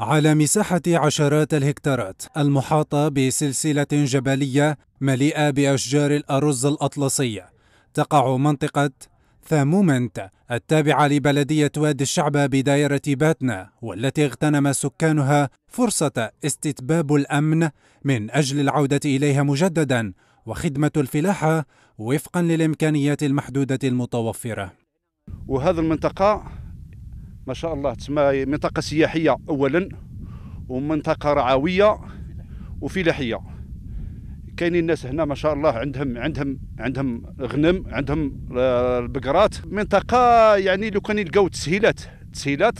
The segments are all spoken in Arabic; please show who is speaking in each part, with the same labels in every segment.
Speaker 1: على مساحة عشرات الهكتارات المحاطة بسلسلة جبلية مليئة بأشجار الأرز الأطلسية تقع منطقة ثامومنت التابعة لبلدية وادي الشعبة بدائرة باتنا والتي اغتنم سكانها فرصة استتباب الأمن من أجل العودة إليها مجددا وخدمة الفلاحة وفقا للإمكانيات المحدودة المتوفرة
Speaker 2: وهذه المنطقة ما شاء الله تسمى منطقه سياحيه اولا ومنطقه رعويه وفلاحيه كاينين الناس هنا ما شاء الله عندهم عندهم عندهم غنم عندهم آه، البقرات منطقه يعني لو كان يلقاو تسهيلات تسهيلات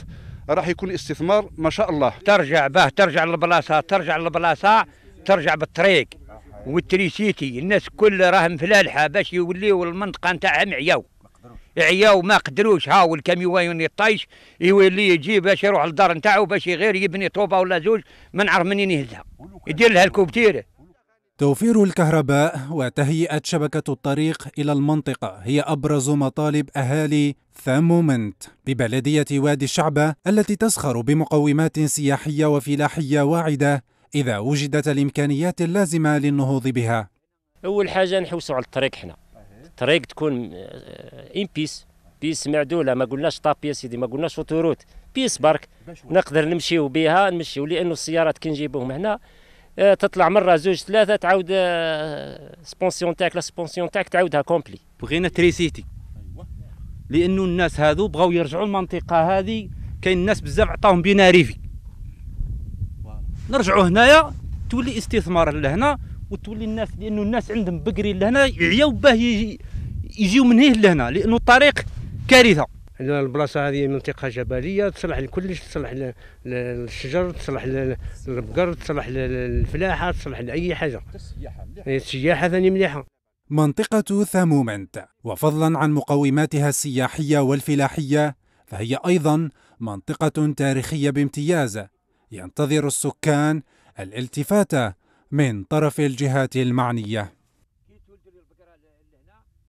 Speaker 2: راح يكون استثمار ما شاء الله ترجع به ترجع للبلاصه ترجع للبلاصه
Speaker 3: ترجع بالطريق والتريسيتي الناس كل راهم فلالحه باش يوليو المنطقه نتاعهم عياو عياو ما قدروش هاو الكاميوان الطيش يولي يجي باش يروح للدار نتاعو باش غير يبني طوبه ولا زوج ما نعرف منين يهزها يدير لها الكوبتيره
Speaker 1: توفير الكهرباء وتهيئة شبكة الطريق إلى المنطقة هي أبرز مطالب أهالي ثامومنت ببلدية وادي الشعبة التي تسخر بمقومات سياحية وفلاحية واعدة إذا وجدت الإمكانيات اللازمة للنهوض بها
Speaker 4: أول حاجة نحوسوا على الطريق حنا طريق تكون ان بيس بيس معدوله ما قلناش طاب يا سيدي ما قلناش اوتوروت بيس برك نقدر نمشيو بها نمشيو لانه السيارات كي نجيبوهم هنا آه، تطلع مره زوج ثلاثه تعاود سبونسيون آه، تاعك لا سبونسيون تاعك تعاودها كومبلي بغينا تريسيتي أيوة. لانه الناس هذو بغاو يرجعوا المنطقه هذه كاين الناس
Speaker 5: بزاف عطاهم بينا ريفي نرجعوا هنايا تولي استثمار لهنا وتولي الناس لانه الناس عندهم بقري لهنا عياو باه يجيو من هنا لهنا لانه الطريق كارثه عندنا البلاصه هذه منطقه جبليه تصلح لكلش تصلح للشجر تصلح للبقر تصلح للفلاحه تصلح
Speaker 1: لاي حاجه السياحه السياحه ثاني مليحه منطقة ثمومنت وفضلا عن مقوماتها السياحية والفلاحية فهي أيضا منطقة تاريخية بامتياز ينتظر السكان الالتفات من طرف الجهات المعنيه